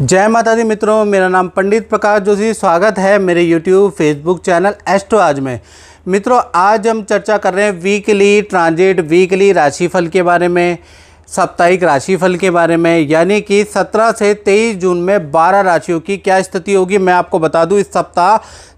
जय माता दी मित्रों मेरा नाम पंडित प्रकाश जोशी स्वागत है मेरे YouTube फेसबुक चैनल एस्ट्रो आज में मित्रों आज हम चर्चा कर रहे हैं वीकली ट्रांजिट वीकली राशिफल के बारे में साप्ताहिक राशिफल के बारे में यानी कि 17 से 23 जून में 12 राशियों की क्या स्थिति होगी मैं आपको बता दूं इस सप्ताह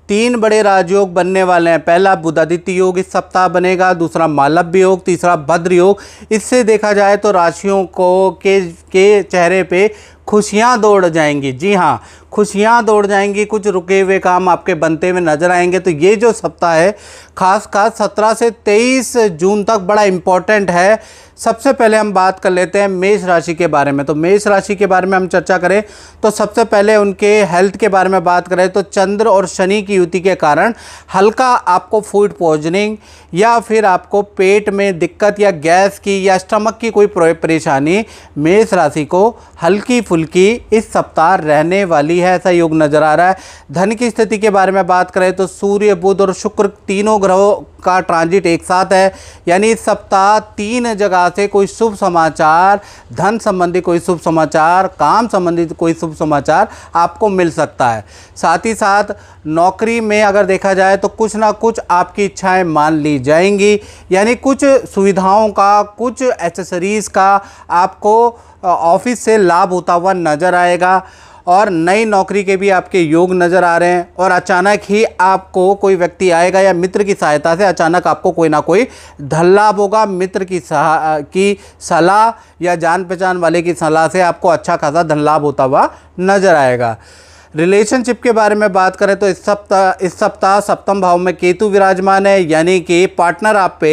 तीन बड़े राजयोग बनने वाले हैं पहला बुधादित्य योग इस सप्ताह बनेगा दूसरा मालव्य योग तीसरा भद्र योग इससे देखा जाए तो राशियों को के के चेहरे पे खुशियाँ दौड़ जाएंगी जी हाँ खुशियाँ दौड़ जाएंगी कुछ रुके हुए काम आपके बनते हुए नजर आएंगे तो ये जो सप्ताह है खास खास सत्रह से तेईस जून तक बड़ा इम्पॉर्टेंट है सबसे पहले हम बात कर लेते हैं मेष राशि के बारे में तो मेष राशि के बारे में हम चर्चा करें तो सबसे पहले उनके हेल्थ के बारे में बात करें तो चंद्र और शनि की युति के कारण हल्का आपको फूड पॉइजनिंग या फिर आपको पेट में दिक्कत या गैस की या स्टमक की कोई परेशानी मेष राशि को हल्की फुल्की इस सप्ताह रहने वाली है ऐसा योग नजर आ रहा है धन की स्थिति के बारे में बात करें तो सूर्य बुध और शुक्र तीनों ग्रहों का ट्रांजिट एक साथ है यानी इस सप्ताह तीन जगह से कोई शुभ समाचार धन संबंधी कोई शुभ समाचार काम संबंधित कोई शुभ समाचार आपको मिल सकता है साथ ही साथ नौकरी में अगर देखा जाए तो कुछ ना कुछ आपकी इच्छाएं मान ली जाएंगी यानी कुछ सुविधाओं का कुछ एसेसरीज़ का आपको ऑफिस से लाभ होता हुआ नज़र आएगा और नई नौकरी के भी आपके योग नज़र आ रहे हैं और अचानक ही आपको कोई व्यक्ति आएगा या मित्र की सहायता से अचानक आपको कोई ना कोई धल्लाभ होगा मित्र की सहा की सलाह या जान पहचान वाले की सलाह से आपको अच्छा खासा धनलाभ होता हुआ नज़र आएगा रिलेशनशिप के बारे में बात करें तो इस सप्ताह इस सप्ताह सप्तम भाव में केतु विराजमान है यानी कि पार्टनर आप पे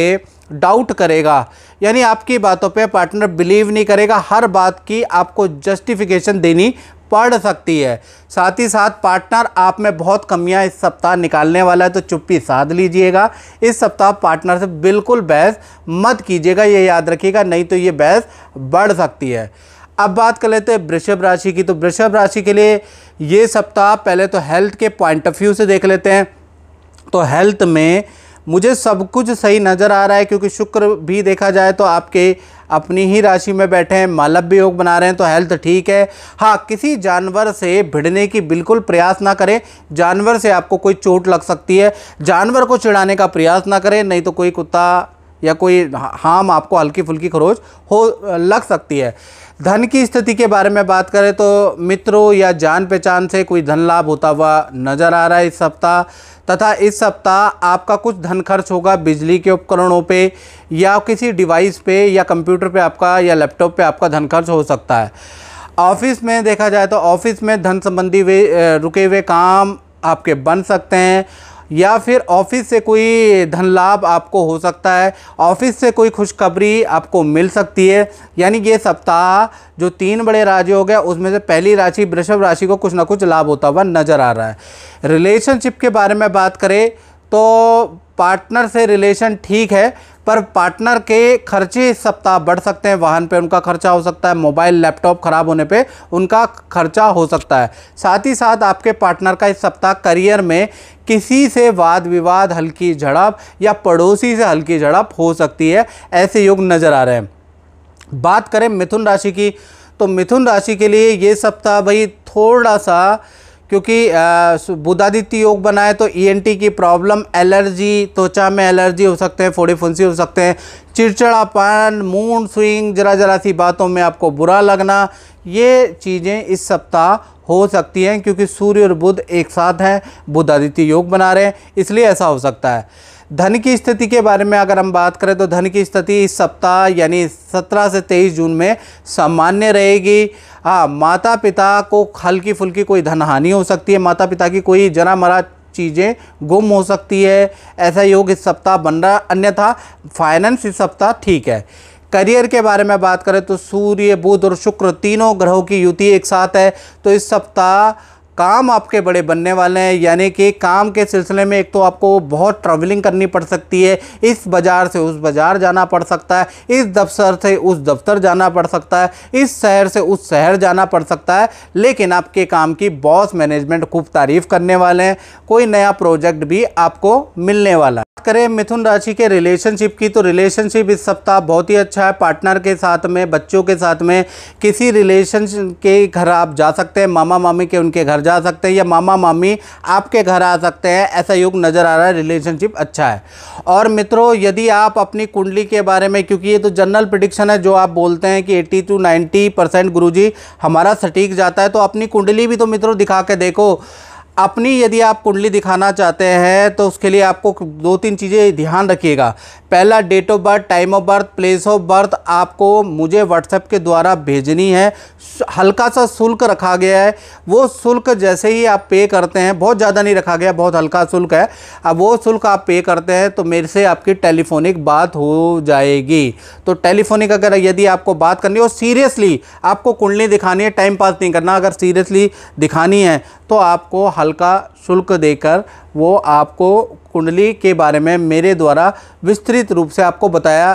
डाउट करेगा यानी आपकी बातों पे पार्टनर बिलीव नहीं करेगा हर बात की आपको जस्टिफिकेशन देनी पढ़ सकती है साथ ही साथ पार्टनर आप में बहुत कमियां इस सप्ताह निकालने वाला है तो चुप्पी साध लीजिएगा इस सप्ताह पार्टनर से बिल्कुल बहस मत कीजिएगा ये याद रखिएगा नहीं तो ये बहस बढ़ सकती है अब बात कर लेते हैं वृषभ राशि की तो वृषभ राशि के लिए ये सप्ताह पहले तो हेल्थ के पॉइंट ऑफ व्यू से देख लेते हैं तो हेल्थ में मुझे सब कुछ सही नज़र आ रहा है क्योंकि शुक्र भी देखा जाए तो आपके अपनी ही राशि में बैठे हैं मालव भी योग बना रहे हैं तो हेल्थ ठीक है हाँ किसी जानवर से भिड़ने की बिल्कुल प्रयास ना करें जानवर से आपको कोई चोट लग सकती है जानवर को चिढ़ाने का प्रयास ना करें नहीं तो कोई कुत्ता या कोई हाम आपको हल्की फुल्की खरोच हो लग सकती है धन की स्थिति के बारे में बात करें तो मित्रों या जान पहचान से कोई धन लाभ होता हुआ नज़र आ रहा है इस सप्ताह तथा इस सप्ताह आपका कुछ धन खर्च होगा बिजली के उपकरणों पे या किसी डिवाइस पे या कंप्यूटर पे आपका या लैपटॉप पे आपका धन खर्च हो सकता है ऑफिस में देखा जाए तो ऑफिस में धन संबंधी वे रुके हुए काम आपके बन सकते हैं या फिर ऑफिस से कोई धन लाभ आपको हो सकता है ऑफिस से कोई खुशखबरी आपको मिल सकती है यानी ये सप्ताह जो तीन बड़े राज्य हो गए उसमें से पहली राशि वृषभ राशि को कुछ ना कुछ लाभ होता हुआ नज़र आ रहा है रिलेशनशिप के बारे में बात करें तो पार्टनर से रिलेशन ठीक है पर पार्टनर के खर्चे इस सप्ताह बढ़ सकते हैं वाहन पे उनका खर्चा हो सकता है मोबाइल लैपटॉप ख़राब होने पे उनका खर्चा हो सकता है साथ ही साथ आपके पार्टनर का इस सप्ताह करियर में किसी से वाद विवाद हल्की झड़प या पड़ोसी से हल्की झड़प हो सकती है ऐसे योग नज़र आ रहे हैं बात करें मिथुन राशि की तो मिथुन राशि के लिए ये सप्ताह भाई थोड़ा सा क्योंकि बुधादित्य योग बनाए तो ईएनटी e की प्रॉब्लम एलर्जी त्वचा में एलर्जी हो सकते हैं फोड़ी फुंसी हो सकते हैं चिड़चिड़ापन मूड स्विंग जरा जरा सी बातों में आपको बुरा लगना ये चीज़ें इस सप्ताह हो सकती हैं क्योंकि सूर्य और बुध एक साथ हैं बुधादित्य योग बना रहे हैं इसलिए ऐसा हो सकता है धन की स्थिति के बारे में अगर हम बात करें तो धन की स्थिति इस सप्ताह यानी 17 से 23 जून में सामान्य रहेगी हाँ माता पिता को हल्की फुल्की कोई धनहानि हो सकती है माता पिता की कोई जरा मरा चीज़ें गुम हो सकती है ऐसा योग इस सप्ताह बन रहा अन्यथा फाइनेंस इस सप्ताह ठीक है करियर के बारे में बात करें तो सूर्य बुध और शुक्र तीनों ग्रहों की युति एक साथ है तो इस सप्ताह काम आपके बड़े बनने वाले हैं यानी कि काम के सिलसिले में एक तो आपको बहुत ट्रैवलिंग करनी पड़ सकती है इस बाज़ार से उस बाज़ार जाना पड़ सकता है इस दफ्तर से उस दफ्तर जाना पड़ सकता है इस शहर से उस शहर जाना पड़ सकता है लेकिन आपके काम की बॉस मैनेजमेंट खूब तारीफ़ करने वाले हैं कोई नया प्रोजेक्ट भी आपको मिलने वाला है करें मिथुन राशि के रिलेशनशिप की तो रिलेशनशिप इस सप्ताह बहुत ही अच्छा है पार्टनर के साथ में बच्चों के साथ में किसी रिलेशन के घर आप जा सकते हैं मामा मामी के उनके घर जा सकते हैं या मामा मामी आपके घर आ सकते हैं ऐसा युग नज़र आ रहा है रिलेशनशिप अच्छा है और मित्रों यदि आप अपनी कुंडली के बारे में क्योंकि ये तो जनरल प्रिडिक्शन है जो आप बोलते हैं कि एट्टी टू नाइन्टी परसेंट गुरु हमारा सटीक जाता है तो अपनी कुंडली भी तो मित्रों दिखा के देखो अपनी यदि आप कुंडली दिखाना चाहते हैं तो उसके लिए आपको दो तीन चीज़ें ध्यान रखिएगा पहला date of birth time of birth place of birth आपको मुझे व्हाट्सएप के द्वारा भेजनी है हल्का सा शुल्क रखा गया है वो शुल्क जैसे ही आप पे करते हैं बहुत ज़्यादा नहीं रखा गया बहुत हल्का शुल्क है अब वो शुल्क आप पे करते हैं तो मेरे से आपकी टेलीफोनिक बात हो जाएगी तो टेलीफोनिक अगर यदि आपको बात करनी हो सीरियसली आपको कुंडली दिखानी है टाइम पास नहीं करना अगर सीरियसली दिखानी है तो आपको हल्का शुल्क देकर वो आपको कुंडली के बारे में मेरे द्वारा विस्तृत रूप से आपको बताया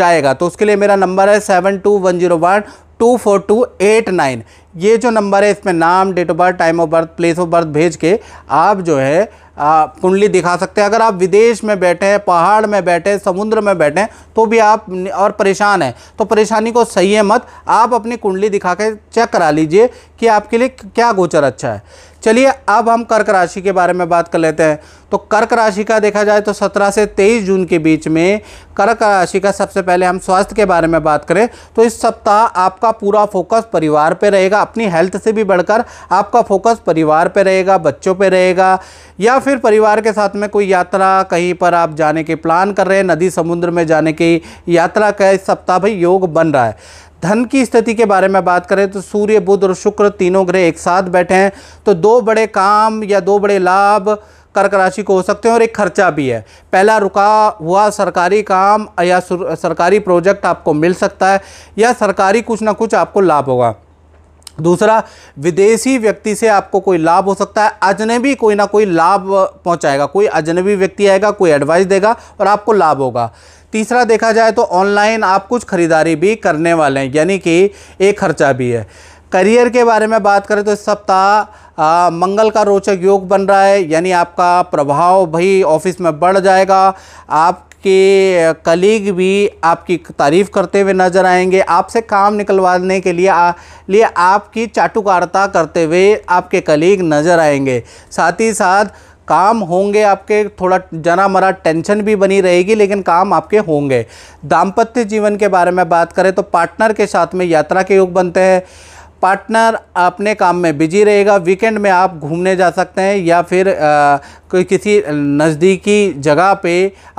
जाएगा तो उसके लिए मेरा नंबर है seven two one zero one two four two eight nine ये जो नंबर है इसमें नाम date of birth time of birth place of birth भेज के आप जो है कुंडली दिखा सकते हैं अगर आप विदेश में बैठे हैं पहाड़ में बैठे हैं समुद्र में बैठे हैं तो भी आप और परेशान हैं तो परेशानी को सही है मत आप अपनी कुंडली दिखा के चेक करा लीजिए कि आपके लिए क्या गोचर अच्छा है चलिए अब हम कर्क राशि के बारे में बात कर लेते हैं तो कर्क राशि का देखा जाए तो 17 से 23 जून के बीच में कर्क राशि का सबसे पहले हम स्वास्थ्य के बारे में बात करें तो इस सप्ताह आपका पूरा फोकस परिवार पर रहेगा अपनी हेल्थ से भी बढ़कर आपका फोकस परिवार पर रहेगा बच्चों पर रहेगा या फिर परिवार के साथ में कोई यात्रा कहीं पर आप जाने के प्लान कर रहे हैं नदी समुद्र में जाने की यात्रा का इस सप्ताह भाई योग बन रहा है धन की स्थिति के बारे में बात करें तो सूर्य बुध और शुक्र तीनों ग्रह एक साथ बैठे हैं तो दो बड़े काम या दो बड़े लाभ कर्क राशि को हो सकते हैं और एक खर्चा भी है पहला रुका हुआ सरकारी काम या सरकारी प्रोजेक्ट आपको मिल सकता है या सरकारी कुछ ना कुछ आपको लाभ होगा दूसरा विदेशी व्यक्ति से आपको कोई लाभ हो सकता है अजनबी कोई ना कोई लाभ पहुंचाएगा कोई अजनबी व्यक्ति आएगा कोई एडवाइस देगा और आपको लाभ होगा तीसरा देखा जाए तो ऑनलाइन आप कुछ खरीदारी भी करने वाले हैं यानी कि एक खर्चा भी है करियर के बारे में बात करें तो इस सप्ताह मंगल का रोचक योग बन रहा है यानी आपका प्रभाव भाई ऑफिस में बढ़ जाएगा आप आपके कलीग भी आपकी तारीफ़ करते हुए नजर आएंगे आपसे काम निकलवाने के लिए आ, लिए आपकी चाटुकारता करते हुए आपके कलीग नज़र आएंगे साथ ही साथ काम होंगे आपके थोड़ा जना मरा टेंशन भी बनी रहेगी लेकिन काम आपके होंगे दाम्पत्य जीवन के बारे में बात करें तो पार्टनर के साथ में यात्रा के योग बनते हैं पार्टनर अपने काम में बिजी रहेगा वीकेंड में आप घूमने जा सकते हैं या फिर कोई किसी नज़दीकी जगह पे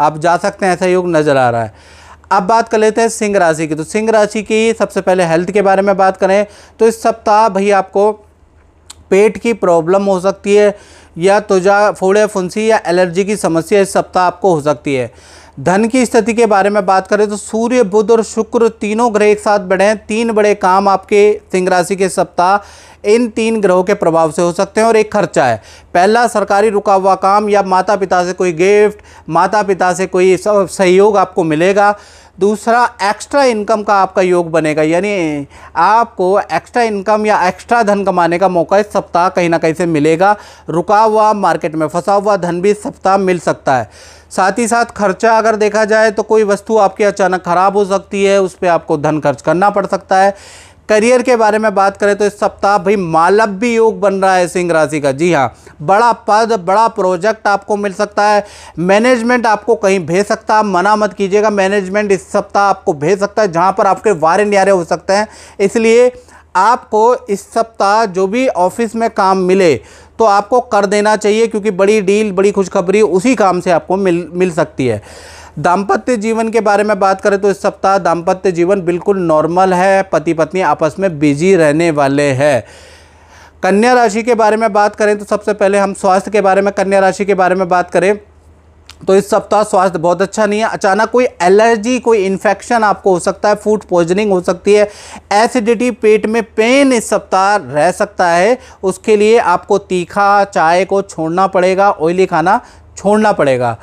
आप जा सकते हैं ऐसा योग नज़र आ रहा है अब बात कर लेते हैं सिंह राशि की तो सिंह राशि की सबसे पहले हेल्थ के बारे में बात करें तो इस सप्ताह भाई आपको पेट की प्रॉब्लम हो सकती है या तुजा फोड़े फुंसी या एलर्जी की समस्या इस सप्ताह आपको हो सकती है धन की स्थिति के बारे में बात करें तो सूर्य बुध और शुक्र तीनों ग्रह एक साथ बढ़े हैं तीन बड़े काम आपके सिंह राशि के सप्ताह इन तीन ग्रहों के प्रभाव से हो सकते हैं और एक खर्चा है पहला सरकारी रुका हुआ काम या माता पिता से कोई गिफ्ट माता पिता से कोई सहयोग आपको मिलेगा दूसरा एक्स्ट्रा इनकम का आपका योग बनेगा यानी आपको एक्स्ट्रा इनकम या एक्स्ट्रा धन कमाने का मौका इस सप्ताह कहीं ना कहीं से मिलेगा रुका हुआ मार्केट में फंसा हुआ धन भी इस सप्ताह मिल सकता है साथ ही साथ खर्चा अगर देखा जाए तो कोई वस्तु आपके अचानक ख़राब हो सकती है उस पर आपको धन खर्च करना पड़ सकता है करियर के बारे में बात करें तो इस सप्ताह भाई मालव्य योग बन रहा है सिंह राशि का जी हाँ बड़ा पद बड़ा प्रोजेक्ट आपको मिल सकता है मैनेजमेंट आपको कहीं भेज सकता है मना मत कीजिएगा मैनेजमेंट इस सप्ताह आपको भेज सकता है जहाँ पर आपके वारे न्यारे हो सकते हैं इसलिए आपको इस सप्ताह जो भी ऑफिस में काम मिले तो आपको कर देना चाहिए क्योंकि बड़ी डील बड़ी खुशखबरी उसी काम से आपको मिल मिल सकती है दाम्पत्य जीवन के बारे में बात करें तो इस सप्ताह दाम्पत्य जीवन बिल्कुल नॉर्मल है पति पत्नी आपस में बिजी रहने वाले हैं कन्या राशि के बारे में बात करें तो सबसे पहले हम स्वास्थ्य के बारे में कन्या राशि के बारे में बात करें तो इस सप्ताह स्वास्थ्य बहुत अच्छा नहीं है अचानक कोई एलर्जी कोई इन्फेक्शन आपको हो सकता है फूड पॉइजनिंग हो सकती है एसिडिटी पेट में पेन इस सप्ताह रह सकता है उसके लिए आपको तीखा चाय को छोड़ना पड़ेगा ऑयली खाना छोड़ना पड़ेगा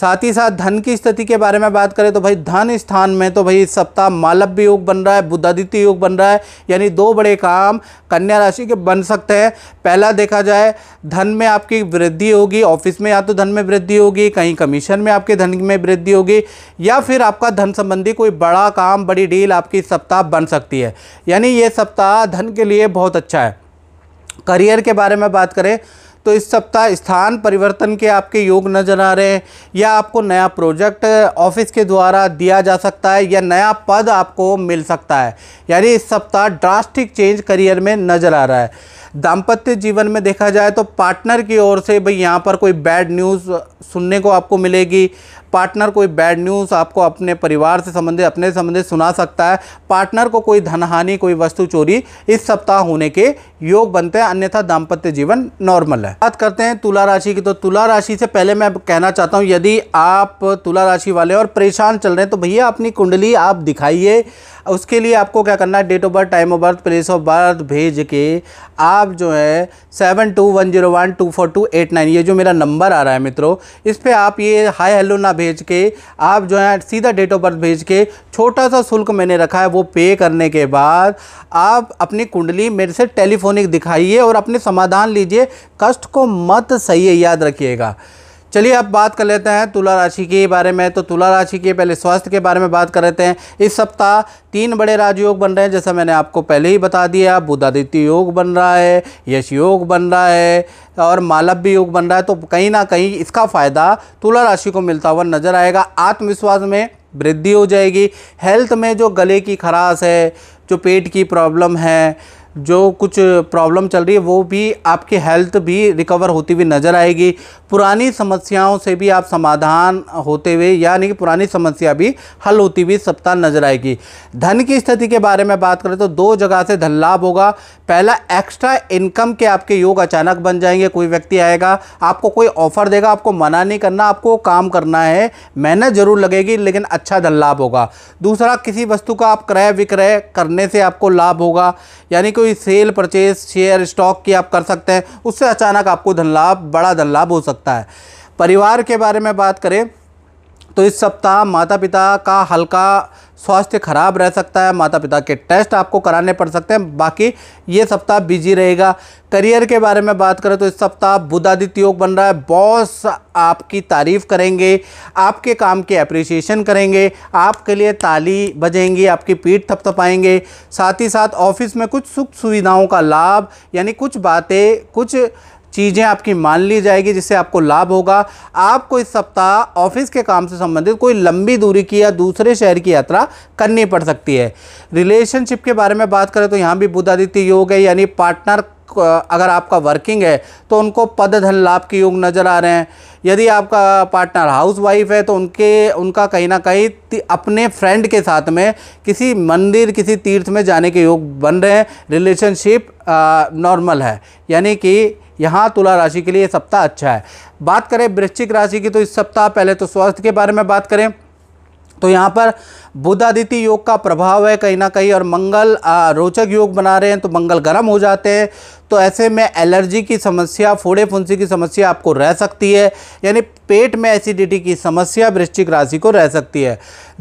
साथ ही साथ धन की स्थिति के बारे में बात करें तो भाई धन स्थान में तो भाई इस सप्ताह मालव्य योग बन रहा है बुद्धादित्य योग बन रहा है यानी दो बड़े काम कन्या राशि के बन सकते हैं पहला देखा जाए धन में आपकी वृद्धि होगी ऑफिस में या तो धन में वृद्धि होगी कहीं कमीशन में आपके धन में वृद्धि होगी या फिर आपका धन संबंधी कोई बड़ा काम बड़ी डील आपकी सप्ताह बन सकती है यानी ये सप्ताह धन के लिए बहुत अच्छा है करियर के बारे में बात करें तो इस सप्ताह स्थान परिवर्तन के आपके योग नज़र आ रहे हैं या आपको नया प्रोजेक्ट ऑफिस के द्वारा दिया जा सकता है या नया पद आपको मिल सकता है यानी इस सप्ताह ड्रास्टिक चेंज करियर में नज़र आ रहा है दाम्पत्य जीवन में देखा जाए तो पार्टनर की ओर से भाई यहाँ पर कोई बैड न्यूज़ सुनने को आपको मिलेगी पार्टनर कोई बैड न्यूज़ आपको अपने परिवार से संबंधित अपने संबंधित सुना सकता है पार्टनर को कोई धनहानि कोई वस्तु चोरी इस सप्ताह होने के योग बनते हैं अन्यथा दाम्पत्य जीवन नॉर्मल है बात करते हैं तुला राशि की तो तुला राशि से पहले मैं कहना चाहता हूँ यदि आप तुला राशि वाले और परेशान चल रहे हैं तो भैया अपनी कुंडली आप दिखाइए उसके लिए आपको क्या करना है date of birth time of birth place of birth भेज के आप जो है seven two one zero one two four two eight nine ये जो मेरा नंबर आ रहा है मित्रों इस पर आप ये हाय हेलो ना भेज के आप जो है सीधा डेट ऑफ बर्थ भेज के छोटा सा शुल्क मैंने रखा है वो पे करने के बाद आप अपनी कुंडली मेरे से टेलीफोनिक दिखाइए और अपने समाधान लीजिए कष्ट को मत सही याद रखिएगा चलिए अब बात कर लेते हैं तुला राशि के बारे में तो तुला राशि के पहले स्वास्थ्य के बारे में बात कर लेते हैं इस सप्ताह तीन बड़े राजयोग बन रहे हैं जैसा मैंने आपको पहले ही बता दिया बुधादित्य योग बन रहा है यश योग बन रहा है और मालव्य योग बन रहा है तो कहीं ना कहीं इसका फ़ायदा तुला राशि को मिलता हुआ नजर आएगा आत्मविश्वास में वृद्धि हो जाएगी हेल्थ में जो गले की खराश है जो पेट की प्रॉब्लम है जो कुछ प्रॉब्लम चल रही है वो भी आपकी हेल्थ भी रिकवर होती हुई नज़र आएगी पुरानी समस्याओं से भी आप समाधान होते हुए यानी कि पुरानी समस्या भी हल होती हुई सप्ताह नज़र आएगी धन की स्थिति के बारे में बात करें तो दो जगह से धन लाभ होगा पहला एक्स्ट्रा इनकम के आपके योग अचानक बन जाएंगे कोई व्यक्ति आएगा आपको कोई ऑफ़र देगा आपको मना नहीं करना आपको काम करना है मेहनत ज़रूर लगेगी लेकिन अच्छा धन लाभ होगा दूसरा किसी वस्तु का आप क्रय विक्रय करने से आपको लाभ होगा यानी कोई कोई सेल परचेज शेयर स्टॉक की आप कर सकते हैं उससे अचानक आपको धन लाभ बड़ा धन लाभ हो सकता है परिवार के बारे में बात करें तो इस सप्ताह माता पिता का हल्का स्वास्थ्य खराब रह सकता है माता पिता के टेस्ट आपको कराने पड़ सकते हैं बाकी ये सप्ताह बिजी रहेगा करियर के बारे में बात करें तो इस सप्ताह बुधादित्य योग बन रहा है बॉस आपकी तारीफ़ करेंगे आपके काम की अप्रिसिएशन करेंगे आपके लिए ताली बजेंगी आपकी पीठ थपथपाएंगे साथ ही साथ ऑफिस में कुछ सुख सुविधाओं का लाभ यानी कुछ बातें कुछ चीज़ें आपकी मान ली जाएगी जिससे आपको लाभ होगा आपको इस सप्ताह ऑफिस के काम से संबंधित कोई लंबी दूरी की या दूसरे शहर की यात्रा करनी पड़ सकती है रिलेशनशिप के बारे में बात करें तो यहाँ भी बुधादित्य योग है यानी पार्टनर अगर आपका वर्किंग है तो उनको पद धन लाभ के योग नज़र आ रहे हैं यदि आपका पार्टनर हाउस वाइफ है तो उनके उनका कहीं ना कहीं अपने फ्रेंड के साथ में किसी मंदिर किसी तीर्थ में जाने के योग बन रहे हैं रिलेशनशिप नॉर्मल है यानी कि यहाँ तुला राशि के लिए सप्ताह अच्छा है बात करें वृश्चिक राशि की तो इस सप्ताह पहले तो स्वास्थ्य के बारे में बात करें तो यहाँ पर बुधादित्य योग का प्रभाव है कहीं ना कहीं और मंगल रोचक योग बना रहे हैं तो मंगल गर्म हो जाते हैं तो ऐसे में एलर्जी की समस्या फोड़े फुंसी की समस्या आपको रह सकती है यानी पेट में एसिडिटी की समस्या वृश्चिक राशि को रह सकती है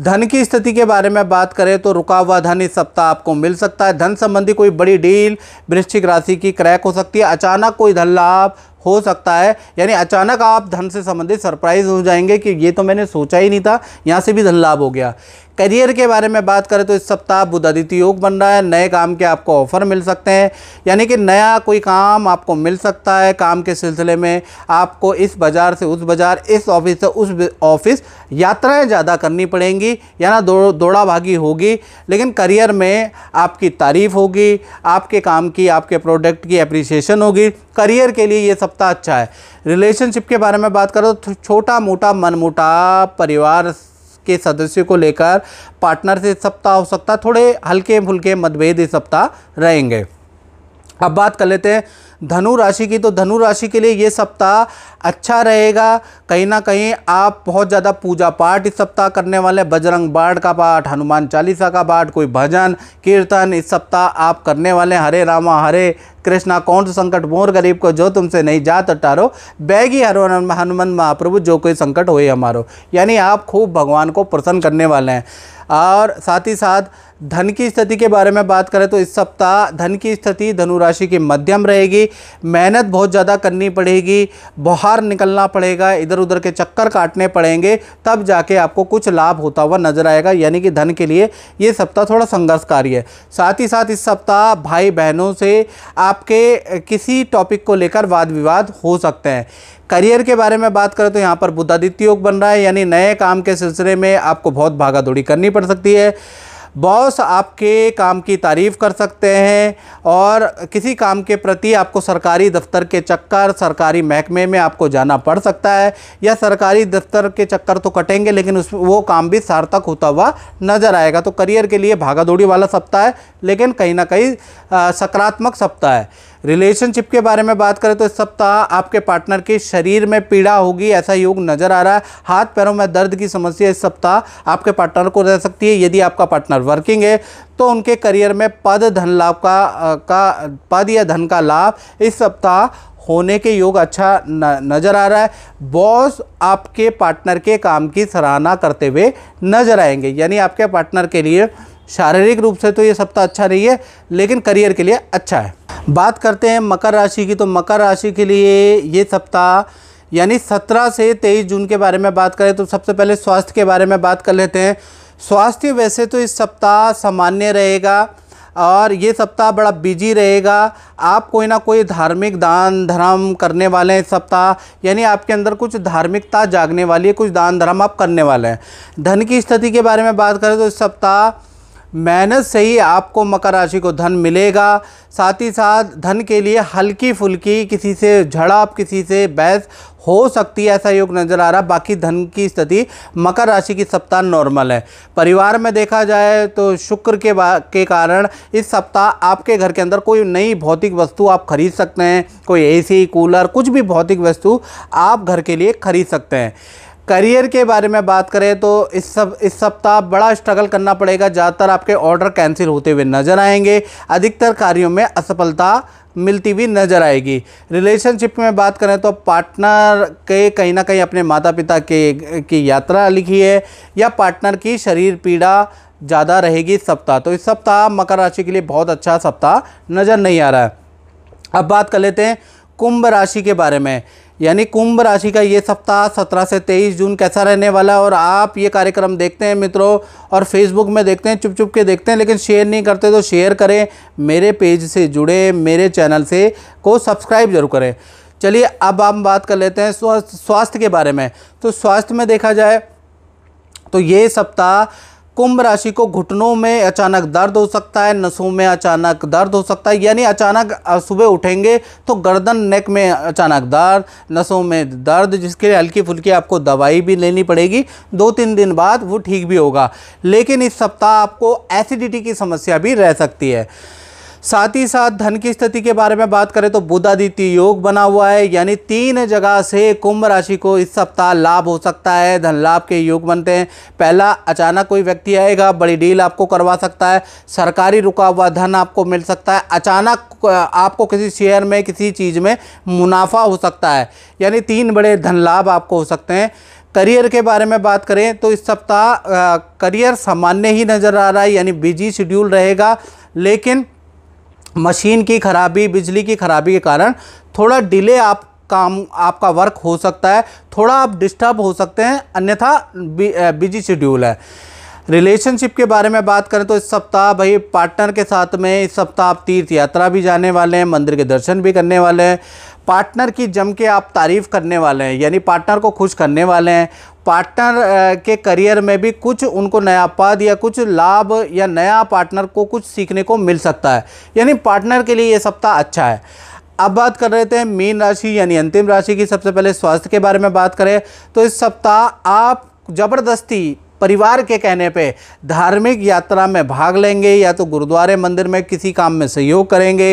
धन की स्थिति के बारे में बात करें तो रुका हुआ धन इस सप्ताह आपको मिल सकता है धन संबंधी कोई बड़ी डील वृश्चिक राशि की क्रैक हो सकती है अचानक कोई धन लाभ हो सकता है यानी अचानक आप धन से संबंधित सरप्राइज हो जाएंगे कि ये तो मैंने सोचा ही नहीं था यहाँ से भी धन लाभ हो गया करियर के बारे में बात करें तो इस सप्ताह बुधादित्य योग बन रहा है नए काम के आपको ऑफर मिल सकते हैं यानी कि नया कोई काम आपको मिल सकता है काम के सिलसिले में आपको इस बाज़ार से उस बाज़ार इस ऑफिस से उस ऑफिस यात्राएं ज़्यादा करनी पड़ेंगी या ना दौड़ दौड़ा भागी होगी लेकिन करियर में आपकी तारीफ़ होगी आपके काम की आपके प्रोडक्ट की अप्रिसिएशन होगी करियर के लिए ये सप्ताह अच्छा है रिलेशनशिप के बारे में बात करो तो छोटा मोटा मनमोटा परिवार के सदस्यों को लेकर पार्टनर से सप्ताह हो सकता थोड़े हल्के फुल्के मतभेद इस सप्ताह रहेंगे अब बात कर लेते हैं धनु राशि की तो धनु राशि के लिए ये सप्ताह अच्छा रहेगा कहीं ना कहीं आप बहुत ज़्यादा पूजा पाठ इस सप्ताह करने वाले बजरंग बाढ़ का पाठ हनुमान चालीसा का पाठ कोई भजन कीर्तन इस सप्ताह आप करने वाले हरे रामा हरे कृष्णा कौन संकट मोर गरीब को जो तुमसे नहीं जात टारो बैगी हनुमान महाप्रभु जो कोई संकट हो हमारो यानी आप खूब भगवान को प्रसन्न करने वाले हैं और साथ ही साथ धन की स्थिति के बारे में बात करें तो इस सप्ताह धन की स्थिति धनुराशि की मध्यम रहेगी मेहनत बहुत ज़्यादा करनी पड़ेगी बाहर निकलना पड़ेगा इधर उधर के चक्कर काटने पड़ेंगे तब जाके आपको कुछ लाभ होता हुआ नजर आएगा यानी कि धन के लिए ये सप्ताह थोड़ा संघर्षकारी है साथ ही साथ इस सप्ताह भाई बहनों से आपके किसी टॉपिक को लेकर वाद विवाद हो सकते हैं करियर के बारे में बात करें तो यहाँ पर बुद्धादित्य योग बन रहा है यानी नए काम के सिलसिले में आपको बहुत भागा दौड़ी करनी पड़ सकती है बॉस आपके काम की तारीफ़ कर सकते हैं और किसी काम के प्रति आपको सरकारी दफ्तर के चक्कर सरकारी महकमे में आपको जाना पड़ सकता है या सरकारी दफ्तर के चक्कर तो कटेंगे लेकिन उस वो काम भी सार्थक होता हुआ नज़र आएगा तो करियर के लिए भागा दौड़ी वाला सप्ताह है लेकिन कहीं ना कहीं सकारात्मक सप्ताह है रिलेशनशिप के बारे में बात करें तो इस सप्ताह आपके पार्टनर के शरीर में पीड़ा होगी ऐसा योग नजर आ रहा है हाथ पैरों में दर्द की समस्या इस सप्ताह आपके पार्टनर को रह सकती है यदि आपका पार्टनर वर्किंग है तो उनके करियर में पद धन लाभ का का पद या धन का लाभ इस सप्ताह होने के योग अच्छा न, नज़र आ रहा है बॉस आपके पार्टनर के काम की सराहना करते हुए नजर आएंगे यानी आपके पार्टनर के लिए शारीरिक रूप से तो ये सप्ताह अच्छा नहीं है लेकिन करियर के लिए अच्छा है बात करते हैं मकर राशि की तो मकर राशि के लिए ये सप्ताह यानी 17 से 23 जून के बारे में बात करें तो सबसे पहले स्वास्थ्य के बारे में बात कर लेते हैं स्वास्थ्य वैसे तो इस सप्ताह सामान्य रहेगा और ये सप्ताह बड़ा बिजी रहेगा आप कोई ना कोई धार्मिक दान धर्म करने वाले हैं इस सप्ताह यानी आपके अंदर कुछ धार्मिकता जागने वाली है कुछ दान धर्म आप करने वाले हैं धन की स्थिति के बारे में बात करें तो इस सप्ताह मेहनत से ही आपको मकर राशि को धन मिलेगा साथ ही साथ धन के लिए हल्की फुल्की किसी से झड़प किसी से बहस हो सकती है ऐसा योग नज़र आ रहा है बाकी धन की स्थिति मकर राशि की सप्ताह नॉर्मल है परिवार में देखा जाए तो शुक्र के के कारण इस सप्ताह आपके घर के अंदर कोई नई भौतिक वस्तु आप खरीद सकते हैं कोई एसी कूलर कुछ भी भौतिक वस्तु आप घर के लिए खरीद सकते हैं करियर के बारे में बात करें तो इस सब इस सप्ताह बड़ा स्ट्रगल करना पड़ेगा ज़्यादातर आपके ऑर्डर कैंसिल होते हुए नजर आएंगे अधिकतर कार्यों में असफलता मिलती हुई नज़र आएगी रिलेशनशिप में बात करें तो पार्टनर के कहीं ना कहीं अपने माता पिता के की यात्रा लिखी है या पार्टनर की शरीर पीड़ा ज़्यादा रहेगी सप्ताह तो इस सप्ताह मकर राशि के लिए बहुत अच्छा सप्ताह नज़र नहीं आ रहा है अब बात कर लेते हैं कुंभ राशि के बारे में यानी कुंभ राशि का ये सप्ताह 17 से 23 जून कैसा रहने वाला है और आप ये कार्यक्रम देखते हैं मित्रों और फेसबुक में देखते हैं चुप चुप के देखते हैं लेकिन शेयर नहीं करते तो शेयर करें मेरे पेज से जुड़े मेरे चैनल से को सब्सक्राइब जरूर करें चलिए अब हम बात कर लेते हैं स्वास्थ्य स्वास्थ्य के बारे में तो स्वास्थ्य में देखा जाए तो ये सप्ताह कुंभ राशि को घुटनों में अचानक दर्द हो सकता है नसों में अचानक दर्द हो सकता है यानी अचानक सुबह उठेंगे तो गर्दन नेक में अचानक दर्द नसों में दर्द जिसके लिए हल्की फुल्की आपको दवाई भी लेनी पड़ेगी दो तीन दिन बाद वो ठीक भी होगा लेकिन इस सप्ताह आपको एसिडिटी की समस्या भी रह सकती है साथ ही साथ धन की स्थिति के बारे में बात करें तो बुधादित्य योग बना हुआ है यानी तीन जगह से कुंभ राशि को इस सप्ताह लाभ हो सकता है धन लाभ के योग बनते हैं पहला अचानक कोई व्यक्ति आएगा बड़ी डील आपको करवा सकता है सरकारी रुका हुआ धन आपको मिल सकता है अचानक आपको किसी शेयर में किसी चीज़ में मुनाफा हो सकता है यानी तीन बड़े धन लाभ आपको हो सकते हैं करियर के बारे में बात करें तो इस सप्ताह करियर सामान्य ही नज़र आ रहा है यानी बिजी शेड्यूल रहेगा लेकिन मशीन की खराबी बिजली की खराबी के कारण थोड़ा डिले आप काम आपका वर्क हो सकता है थोड़ा आप डिस्टर्ब हो सकते हैं अन्यथा बिजी शेड्यूल है रिलेशनशिप के बारे में बात करें तो इस सप्ताह भाई पार्टनर के साथ में इस सप्ताह आप तीर्थ यात्रा भी जाने वाले हैं मंदिर के दर्शन भी करने वाले हैं पार्टनर की जम के आप तारीफ़ करने वाले हैं यानी पार्टनर को खुश करने वाले हैं पार्टनर के करियर में भी कुछ उनको नया पद या कुछ लाभ या नया पार्टनर को कुछ सीखने को मिल सकता है यानी पार्टनर के लिए ये सप्ताह अच्छा है अब बात कर रहे थे मीन राशि यानी अंतिम राशि की सबसे पहले स्वास्थ्य के बारे में बात करें तो इस सप्ताह आप ज़बरदस्ती परिवार के कहने पे धार्मिक यात्रा में भाग लेंगे या तो गुरुद्वारे मंदिर में किसी काम में सहयोग करेंगे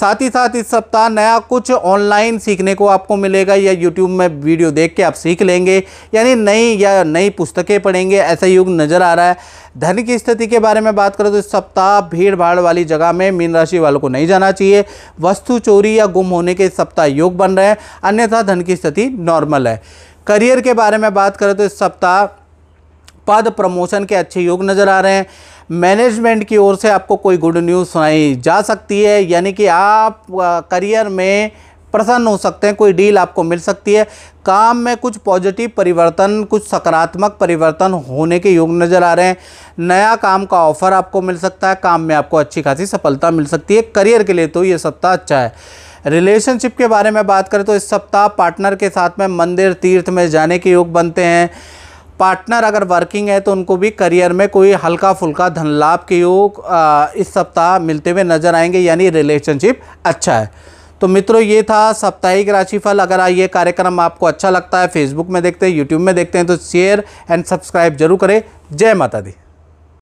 साथ ही साथ इस सप्ताह नया कुछ ऑनलाइन सीखने को आपको मिलेगा या यूट्यूब में वीडियो देख के आप सीख लेंगे यानी नई या नई पुस्तकें पढ़ेंगे ऐसा युग नज़र आ रहा है धन की स्थिति के बारे में बात करें तो इस सप्ताह भीड़ भाड़ वाली जगह में मीन राशि वालों को नहीं जाना चाहिए वस्तु चोरी या गुम होने के सप्ताह योग बन रहे हैं अन्यथा धन की स्थिति नॉर्मल है करियर के बारे में बात करें तो इस सप्ताह पद प्रमोशन के अच्छे योग नज़र आ रहे हैं मैनेजमेंट की ओर से आपको कोई गुड न्यूज़ सुनाई जा सकती है यानी कि आप करियर में प्रसन्न हो सकते हैं कोई डील आपको मिल सकती है काम में कुछ पॉजिटिव परिवर्तन कुछ सकारात्मक परिवर्तन होने के योग नज़र आ रहे हैं नया काम का ऑफर आपको मिल सकता है काम में आपको अच्छी खासी सफलता मिल सकती है करियर के लिए तो ये सप्ताह अच्छा है रिलेशनशिप के बारे में बात करें तो इस सप्ताह पार्टनर के साथ में मंदिर तीर्थ में जाने के योग बनते हैं पार्टनर अगर वर्किंग है तो उनको भी करियर में कोई हल्का फुल्का धन लाभ के योग इस सप्ताह मिलते हुए नजर आएंगे यानी रिलेशनशिप अच्छा है तो मित्रों ये था साप्ताहिक राशिफल अगर ये कार्यक्रम आपको अच्छा लगता है फेसबुक में देखते हैं यूट्यूब में देखते हैं तो शेयर एंड सब्सक्राइब जरूर करें जय माता दी